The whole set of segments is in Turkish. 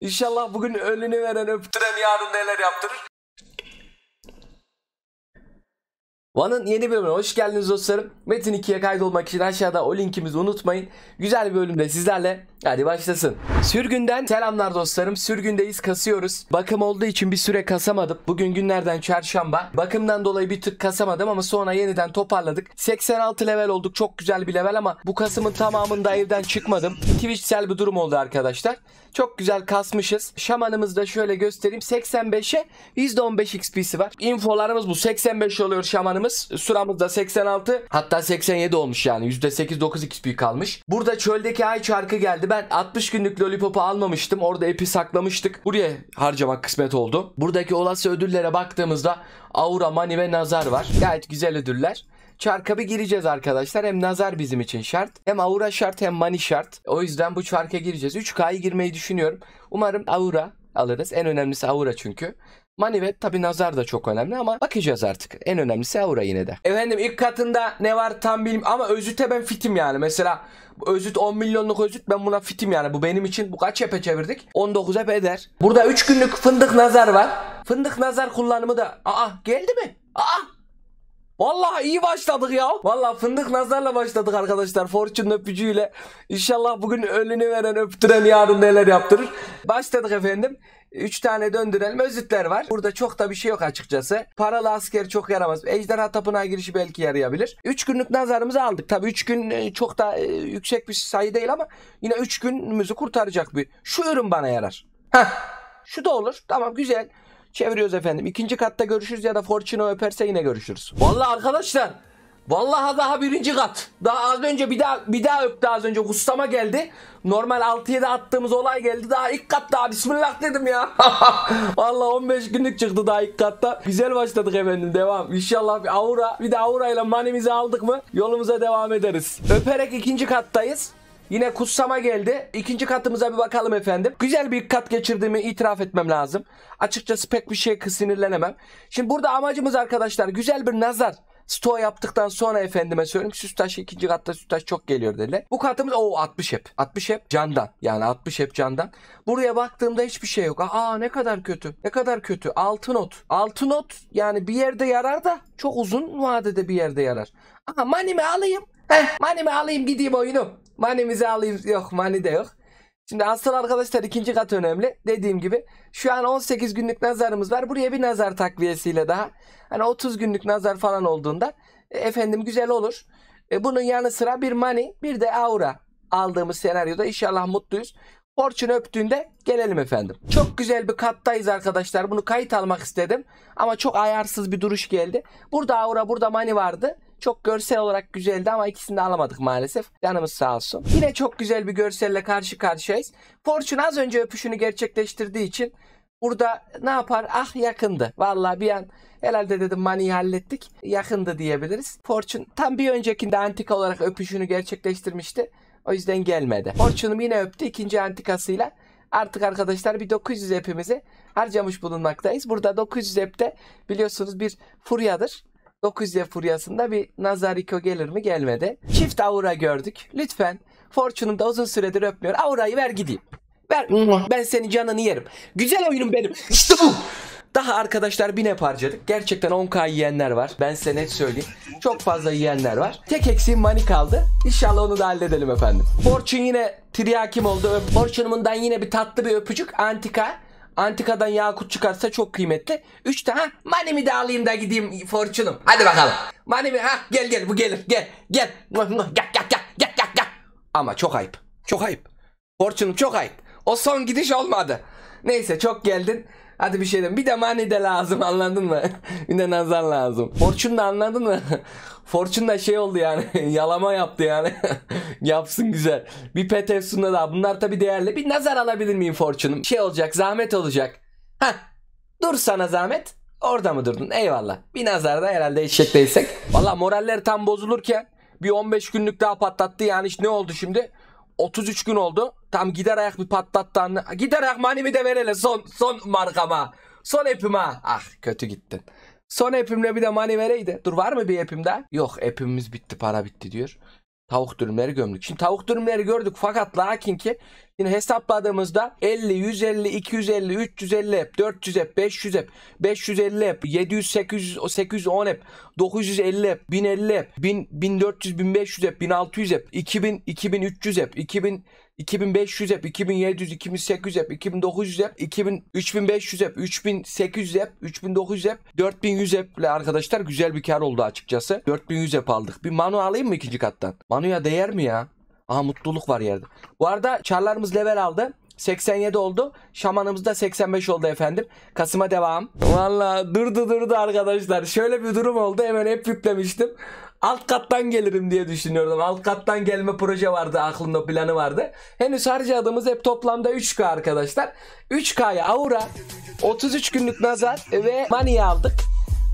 İnşallah bugün önünü veren öptüren yarın neler yaptırır. Van'ın yeni bölümüne hoş geldiniz dostlarım. Metin 2'ye kaydolmak için aşağıda o linkimizi unutmayın. Güzel bir bölümde sizlerle hadi başlasın. Sürgünden selamlar dostlarım. Sürgündeyiz kasıyoruz. Bakım olduğu için bir süre kasamadım. Bugün günlerden çarşamba. Bakımdan dolayı bir tık kasamadım ama sonra yeniden toparladık. 86 level olduk. Çok güzel bir level ama bu kasımın tamamında evden çıkmadım. Twitch'sel bir durum oldu arkadaşlar. Çok güzel kasmışız. Şamanımız da şöyle göstereyim. 85'e %15 XP'si var. Infolarımız bu. 85 oluyor şamanımız sayımız. Suramız da 86 hatta 87 olmuş yani. %8-9 XP kalmış. Burada çöldeki ay çarkı geldi. Ben 60 günlük Lollipop'u almamıştım. Orada epi saklamıştık. Buraya harcamak kısmet oldu. Buradaki olası ödüllere baktığımızda Aura, Mani ve Nazar var. Gayet güzel ödüller. Çarka bir gireceğiz arkadaşlar. Hem nazar bizim için şart. Hem aura şart hem mani şart. O yüzden bu çarka gireceğiz. 3K'yı girmeyi düşünüyorum. Umarım aura alırız. En önemlisi aura çünkü. Manivet tabi nazar da çok önemli ama bakacağız artık. En önemlisi aura yine de. Efendim ilk katında ne var tam bilmiyorum ama Özüt'e ben fitim yani. Mesela Özüt 10 milyonluk Özüt ben buna fitim yani. Bu benim için bu kaç epe çevirdik? 19 epe eder. Burada 3 günlük fındık nazar var. Fındık nazar kullanımı da. Aa geldi mi? Aa Vallahi iyi başladık ya. Vallahi fındık nazarla başladık arkadaşlar. Fortune öpücüğüyle. İnşallah bugün ölünü veren öptüren yarın neler yaptırır. Başladık efendim. 3 tane döndürelim. Özütler var. Burada çok da bir şey yok açıkçası. Paralı asker çok yaramaz. Ejderha tapınağı girişi belki yarayabilir. 3 günlük nazarımızı aldık. Tabii 3 gün e, çok da e, yüksek bir sayı değil ama yine 3 günümüzü kurtaracak bir. Şu ürün bana yarar. Heh. Şu da olur. Tamam güzel. Çeviriyoruz efendim. İkinci katta görüşürüz ya da Fortuna öperse yine görüşürüz. Vallahi arkadaşlar Vallahi daha birinci kat. Daha az önce bir daha bir daha öptü az önce gustama geldi. Normal 6-7 attığımız olay geldi. Daha ilk kat daha bismillah dedim ya. Vallahi 15 günlük çıktı daha ilk katta. Güzel başladık efendim devam. İnşallah bir aura bir de aura ile manimizi aldık mı yolumuza devam ederiz. Öperek ikinci kattayız. Yine kutsama geldi. İkinci katımıza bir bakalım efendim. Güzel bir kat geçirdiğimi itiraf etmem lazım. Açıkçası pek bir şey sinirlenemem. Şimdi burada amacımız arkadaşlar güzel bir nazar. Stoğu yaptıktan sonra efendime söyleyeyim süstaş ikinci katta süstaş çok geliyor dediler. Bu katımız o 60 hep. 60 hep candan. Yani 60 hep candan. Buraya baktığımda hiçbir şey yok. Aa ne kadar kötü. Ne kadar kötü. Altı not. Altı not yani bir yerde yarar da çok uzun vadede bir yerde yarar. Aha manimi alayım. Heh, manimi alayım gideyim oyunu. Manimizi alayım. Yok money de yok. Şimdi asıl arkadaşlar ikinci kat önemli. Dediğim gibi şu an 18 günlük nazarımız var. Buraya bir nazar takviyesiyle daha. Hani 30 günlük nazar falan olduğunda e, efendim güzel olur. E, bunun yanı sıra bir money, bir de aura aldığımız senaryoda inşallah mutluyuz. Orçun öptüğünde gelelim efendim. Çok güzel bir kattayız arkadaşlar. Bunu kayıt almak istedim. Ama çok ayarsız bir duruş geldi. Burada aura burada money vardı. Çok görsel olarak güzeldi ama ikisini de alamadık maalesef. Canımız sağ olsun. Yine çok güzel bir görselle karşı karşıyayız. Fortune az önce öpüşünü gerçekleştirdiği için burada ne yapar? Ah yakındı. Valla bir an herhalde dedim Mani'yi hallettik. Yakındı diyebiliriz. Fortune tam bir öncekinde antika olarak öpüşünü gerçekleştirmişti. O yüzden gelmedi. Fortune'um yine öptü ikinci antikasıyla. Artık arkadaşlar bir 900 epimizi harcamış bulunmaktayız. Burada 900 epte biliyorsunuz bir furyadır. 900 furyasında bir Nazariko gelir mi gelmedi. Çift aura gördük. Lütfen Fortune'um da uzun süredir öpmüyor. Aurayı ver gideyim. Ver. Ben senin canını yerim. Güzel oyunum benim. İşte bu. Daha arkadaşlar bir ne harcadık. Gerçekten 10k yiyenler var. Ben size net söyleyeyim. Çok fazla yiyenler var. Tek eksiğim money kaldı. İnşallah onu da halledelim efendim. Fortune yine triyakim oldu. Fortune'umdan yine bir tatlı bir öpücük. Antika. Antikadan yakut çıkarsa çok kıymetli. 3 tane ha manemi de alayım da gideyim fortunum. Hadi bakalım. Manemi ha gel gel bu gelir gel gel. Gel gel gel gel gel gel. Ama çok ayıp. Çok ayıp. Fortunum çok ayıp. O son gidiş olmadı. Neyse çok geldin. Hadi bir şey de bir de money de lazım anladın mı? bir de nazar lazım. Fortune da anladın mı? Fortune da şey oldu yani yalama yaptı yani. Yapsın güzel. Bir pet efsun'da daha. bunlar tabi değerli. Bir nazar alabilir miyim Fortune'um? Şey olacak zahmet olacak. Hah dur sana zahmet. Orada mı durdun? Eyvallah. Bir nazar da herhalde eşek değilsek. Valla moraller tam bozulurken bir 15 günlük daha patlattı yani işte ne oldu şimdi? 33 gün oldu. Tam gider ayak bir patlattı anne Gider ayak manimi de verele son son markama. Son epime. Ah kötü gittin. Son epimle bir de mani vereydi. Dur var mı bir epimde? Yok epimiz bitti para bitti diyor. Tavuk dürümleri gömdük. Şimdi tavuk dürümleri gördük fakat lakin ki yine hesapladığımızda 50, 150, 250, 350 hep, 400 hep, 500 hep, 550 hep, 700, 800, 810 hep, 950 hep, 1050 hep, 1000, 1400, 1500 hep, 1600 hep, 2000, 2300 hep, 2000 2500 app, 2700, 2800 app, 2900 app, 2000, 3500 app, 3800 app, 3900 app, 4100 app ile arkadaşlar güzel bir kar oldu açıkçası. 4100 app aldık. Bir Manu alayım mı ikinci kattan? Manu'ya değer mi ya? Aha mutluluk var yerde. Bu arada çarlarımız level aldı. 87 oldu. Şamanımız da 85 oldu efendim. Kasım'a devam. Valla durdu durdu arkadaşlar. Şöyle bir durum oldu. Hemen hep yüklemiştim alt kattan gelirim diye düşünüyordum. Alt kattan gelme proje vardı aklımda planı vardı. Henüz harcadığımız hep toplamda 3K arkadaşlar. 3K'ya Aura, 33 günlük nazar ve Mania aldık.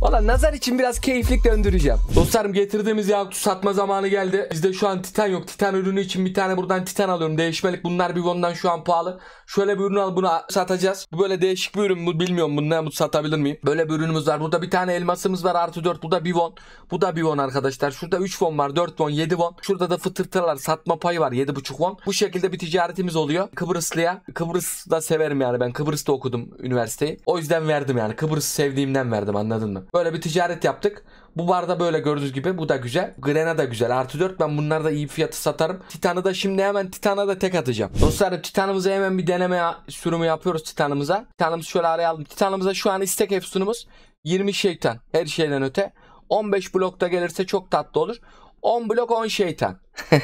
Valla nazar için biraz keyiflik döndüreceğim. Dostlarım getirdiğimiz Yakut'u satma zamanı geldi. Bizde şu an Titan yok. Titan ürünü için bir tane buradan Titan alıyorum. Değişmelik bunlar bir ondan şu an pahalı. Şöyle bir ürün al bunu satacağız. Bu böyle değişik bir ürün mü bilmiyorum bunu satabilir miyim? Böyle bir ürünümüz var. Burada bir tane elmasımız var artı 4. Bu da bir won. Bu da bir won arkadaşlar. Şurada 3 won var. 4 won 7 won. Şurada da fıtırtılar satma payı var 7.5 won. Bu şekilde bir ticaretimiz oluyor. Kıbrıslı'ya. Kıbrıs'ta severim yani ben. Kıbrıs'ta okudum üniversiteyi. O yüzden verdim yani. Kıbrıs sevdiğimden verdim anladın mı? Böyle bir ticaret yaptık. Bu barda böyle gördüğünüz gibi bu da güzel. Grena da güzel. Artı 4 ben bunları da iyi fiyatı satarım. Titan'ı da şimdi hemen Titan'a da tek atacağım. Dostlar, Titan'ımıza hemen bir deneme sürümü yapıyoruz Titan'ımıza. Titan'ımızı şöyle aldım. Titan'ımıza şu an istek efsunumuz 20 şeytan. Her şeyden öte. 15 blokta gelirse çok tatlı olur. 10 blok 10 şeytan.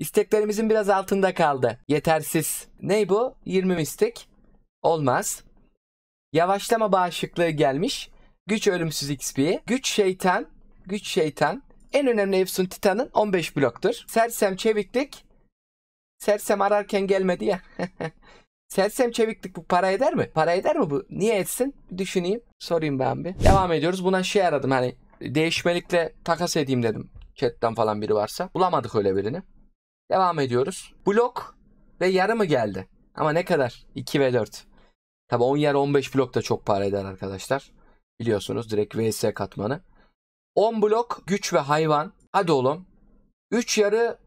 İsteklerimizin biraz altında kaldı. Yetersiz. Ney bu? 20 istek. Olmaz. Yavaşlama bağışıklığı gelmiş. Güç ölümsüz XP. Güç şeytan. Güç şeytan. En önemli Efsun Titan'ın 15 bloktur. Sersem çeviklik. Sersem ararken gelmedi ya. Sersem çeviklik bu para eder mi? Para eder mi bu? Niye etsin? Düşüneyim. Sorayım ben bir. Devam ediyoruz. Buna şey aradım hani değişmelikle takas edeyim dedim. Chatten falan biri varsa. Bulamadık öyle birini. Devam ediyoruz. Blok ve yarı mı geldi? Ama ne kadar? 2 ve 4. Tabi 10 yer 15 blok da çok para eder arkadaşlar. Biliyorsunuz direkt VS katmanı. 10 blok güç ve hayvan. Hadi oğlum. 3 yarı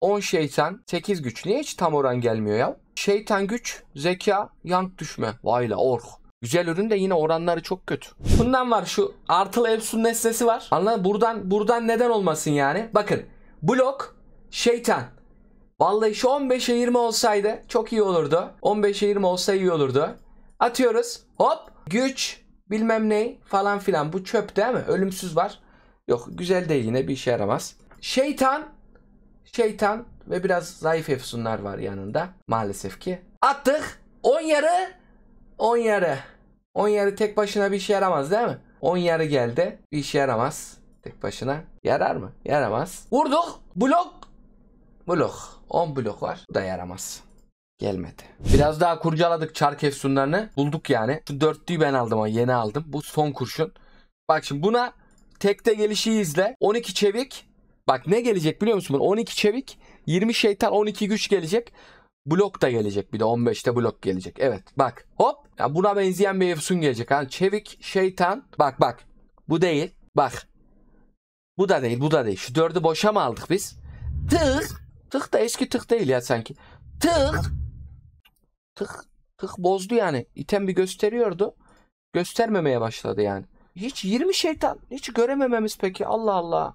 10 şeytan 8 güç. Niye hiç tam oran gelmiyor ya? Şeytan güç, zeka, yank düşme. Vay la ork. Güzel ürün de yine oranları çok kötü. Bundan var şu artılı Epsun nesnesi var. Anladın buradan buradan neden olmasın yani? Bakın blok şeytan. Vallahi şu 15'e 20 olsaydı çok iyi olurdu. 15'e 20 olsa iyi olurdu. Atıyoruz. Hop güç bilmem ne falan filan bu çöp değil mi? Ölümsüz var. Yok güzel değil yine bir işe yaramaz. Şeytan şeytan ve biraz zayıf efsunlar var yanında maalesef ki. Attık on yarı on yarı. on yarı tek başına bir işe yaramaz değil mi? On yarı geldi bir işe yaramaz. Tek başına yarar mı? Yaramaz. Vurduk. Blok. Blok. 10 blok var. Bu da yaramaz gelmedi. Biraz daha kurcaladık çark efsunlarını. Bulduk yani. Şu dörtlüyü ben aldım ama yeni aldım. Bu son kurşun. Bak şimdi buna tekte gelişi izle. 12 çevik. Bak ne gelecek biliyor musun? 12 çevik. 20 şeytan 12 güç gelecek. Blok da gelecek bir de 15'te blok gelecek. Evet bak hop ya buna benzeyen bir efsun gelecek. Yani çevik şeytan bak bak bu değil bak bu da değil bu da değil. Şu dördü boşa mı aldık biz? Tık tık da eski tık değil ya sanki. Tık tık tık bozdu yani. İten bir gösteriyordu. Göstermemeye başladı yani. Hiç 20 şeytan hiç göremememiz peki Allah Allah.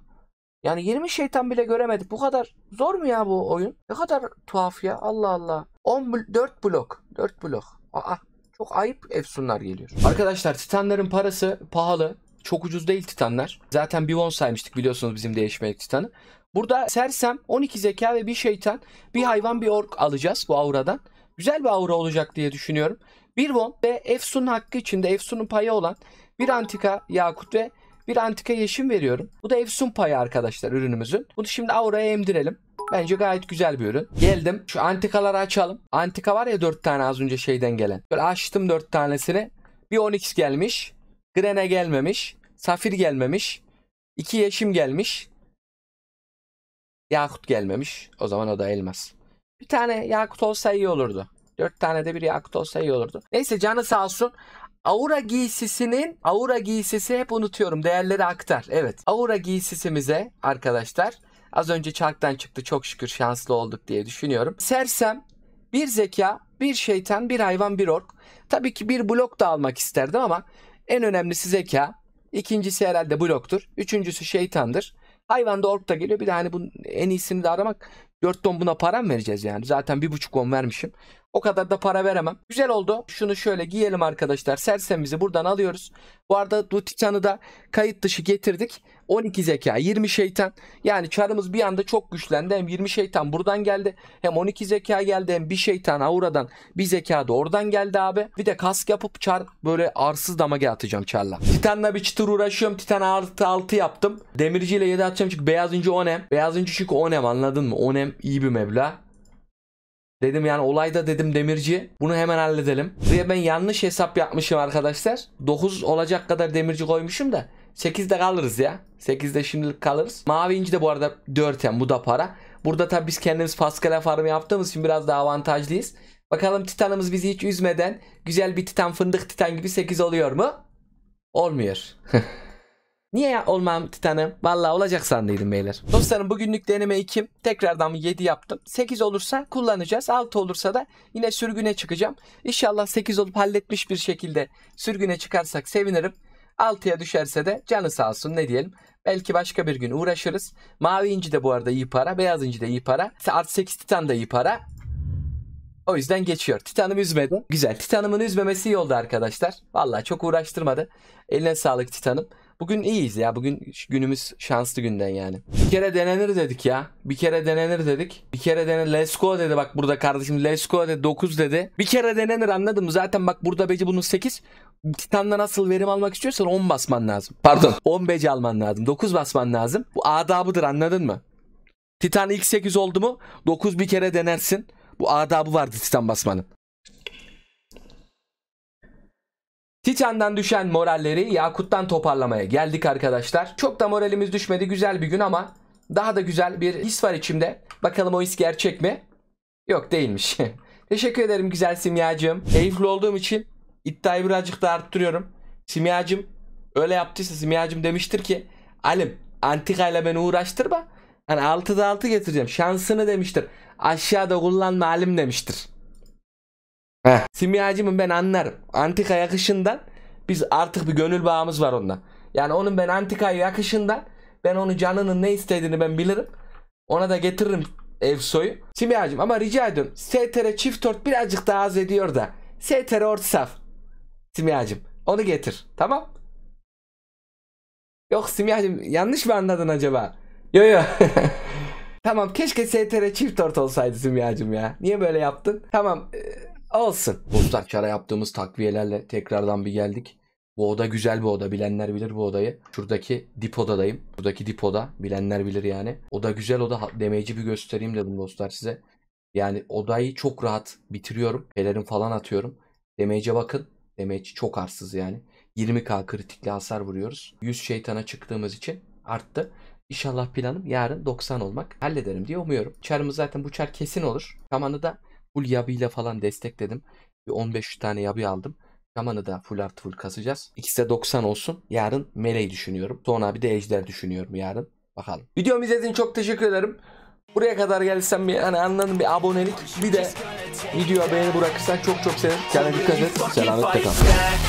Yani 20 şeytan bile göremedik. Bu kadar zor mu ya bu oyun? Ne kadar tuhaf ya Allah Allah. 14 blok. 4 blok. Aa çok ayıp efsunlar geliyor. Arkadaşlar titanların parası pahalı. Çok ucuz değil titanlar. Zaten bir won saymıştık biliyorsunuz bizim değişmelik titanı. Burada sersem 12 zeka ve bir şeytan bir hayvan bir ork alacağız bu auradan güzel bir aura olacak diye düşünüyorum. Bir Von ve Efsun'un hakkı içinde Efsun'un payı olan bir antika yakut ve bir antika yeşim veriyorum. Bu da Efsun payı arkadaşlar ürünümüzün. Bunu şimdi auraya emdirelim. Bence gayet güzel bir ürün. Geldim şu antikaları açalım. Antika var ya 4 tane az önce şeyden gelen. Böyle açtım 4 tanesini. Bir Onyx gelmiş. Grene gelmemiş. Safir gelmemiş. 2 yeşim gelmiş. Yakut gelmemiş. O zaman o da elmas. Bir tane yakut olsa iyi olurdu. Dört tane de bir yakut olsa iyi olurdu. Neyse canı sağ olsun. Aura giysisinin aura giysisi hep unutuyorum değerleri aktar. Evet aura giysisimize arkadaşlar az önce çarktan çıktı çok şükür şanslı olduk diye düşünüyorum. Sersem bir zeka bir şeytan bir hayvan bir ork. Tabii ki bir blok da almak isterdim ama en önemlisi zeka. İkincisi herhalde bloktur. Üçüncüsü şeytandır. Hayvan da ork da geliyor. Bir de hani bunun en iyisini de aramak 4 ton buna param vereceğiz yani. Zaten 1,5 on vermişim. O kadar da para veremem. Güzel oldu. Şunu şöyle giyelim arkadaşlar. Sersemizi buradan alıyoruz. Bu arada Dutican'ı da kayıt dışı getirdik. 12 zeka 20 şeytan. Yani çarımız bir anda çok güçlendi. Hem 20 şeytan buradan geldi. Hem 12 zeka geldi. Hem bir şeytan auradan bir zeka da oradan geldi abi. Bir de kask yapıp çar böyle arsız damage atacağım çarla. Titan'la bir çıtır uğraşıyorum. Titan artı 6 yaptım. Demirciyle 7 atacağım çünkü beyazıncı onem. Beyazıncı çünkü onem anladın mı? Onem iyi bir meblağ. Dedim yani olayda dedim demirci bunu hemen halledelim. Buraya ben yanlış hesap yapmışım arkadaşlar. 9 olacak kadar demirci koymuşum da 8'de kalırız ya. 8'de şimdilik kalırız. Mavi inci de bu arada 4 yani bu da para. Burada tabi biz kendimiz Pascal farm yaptığımız için biraz daha avantajlıyız. Bakalım Titan'ımız bizi hiç üzmeden güzel bir Titan fındık Titan gibi 8 oluyor mu? Olmuyor. Niye ya olmam Titan'ım? Vallahi olacak sandıydım beyler. Dostlarım bugünlük deneme 2. Tekrardan 7 yaptım. 8 olursa kullanacağız. 6 olursa da yine sürgüne çıkacağım. İnşallah 8 olup halletmiş bir şekilde sürgüne çıkarsak sevinirim. 6'ya düşerse de canı sağ olsun ne diyelim. Belki başka bir gün uğraşırız. Mavi inci de bu arada iyi para. Beyaz inci de iyi para. Artı 8 titan da iyi para. O yüzden geçiyor. Titanım üzmedi. Güzel. Titanımın üzmemesi iyi oldu arkadaşlar. Vallahi çok uğraştırmadı. Eline sağlık Titanım. Bugün iyiyiz ya. Bugün günümüz şanslı günden yani. Bir kere denenir dedik ya. Bir kere denenir dedik. Bir kere dene let's go dedi bak burada kardeşim let's go dedi 9 dedi. Bir kere denenir anladın mı? Zaten bak burada beci bunun 8. Titan'da nasıl verim almak istiyorsan 10 basman lazım. Pardon 10 beci alman lazım. 9 basman lazım. Bu adabıdır anladın mı? Titan X8 oldu mu 9 bir kere denersin. Bu adabı vardı Titan basmanın. Titan'dan düşen moralleri Yakut'tan toparlamaya geldik arkadaşlar. Çok da moralimiz düşmedi. Güzel bir gün ama daha da güzel bir his var içimde. Bakalım o his gerçek mi? Yok değilmiş. Teşekkür ederim güzel simyacığım. Keyifli olduğum için iddiayı birazcık da arttırıyorum. Simyacım öyle yaptıysa simyacım demiştir ki Alim antikayla beni uğraştırma. Hani 6'da 6 getireceğim. Şansını demiştir. Aşağıda kullanma alim demiştir. Heh. Simyacımın ben anlarım. Antika yakışından biz artık bir gönül bağımız var onda. Yani onun ben antika yakışından ben onun canının ne istediğini ben bilirim. Ona da getiririm ev Evsoy'u. Simyacım ama rica ediyorum. STR çift ort birazcık daha az ediyor da. STR orta saf. Simyacım onu getir. Tamam. Yok Simyacım yanlış mı anladın acaba? Yo yo. tamam keşke STR çift ort olsaydı Simyacım ya. Niye böyle yaptın? Tamam. E, Alsın. Dostlar çara yaptığımız takviyelerle tekrardan bir geldik. Bu oda güzel bir oda. Bilenler bilir bu odayı. Şuradaki dip odadayım. Şuradaki dip oda. Bilenler bilir yani. Oda güzel oda. Demeci bir göstereyim dedim dostlar size. Yani odayı çok rahat bitiriyorum. Pelerin falan atıyorum. Demece bakın. Demeci çok arsız yani. 20k kritikli hasar vuruyoruz. 100 şeytana çıktığımız için arttı. İnşallah planım yarın 90 olmak. Hallederim diye umuyorum. Çarımız zaten bu çar kesin olur. Kamanı da Full yabıyla falan destekledim. Bir 15 tane yabı aldım. Kamanı da full artı full kasacağız. İkisi de 90 olsun. Yarın Mele'yi düşünüyorum. Sonra bir de Ejder düşünüyorum yarın. Bakalım. Videomu izlediğiniz çok teşekkür ederim. Buraya kadar gelirsen bir hani anladın bir abonelik bir de videoya beğeni bırakırsan çok çok sevinirim. Kendine dikkat et. Selametle kalın.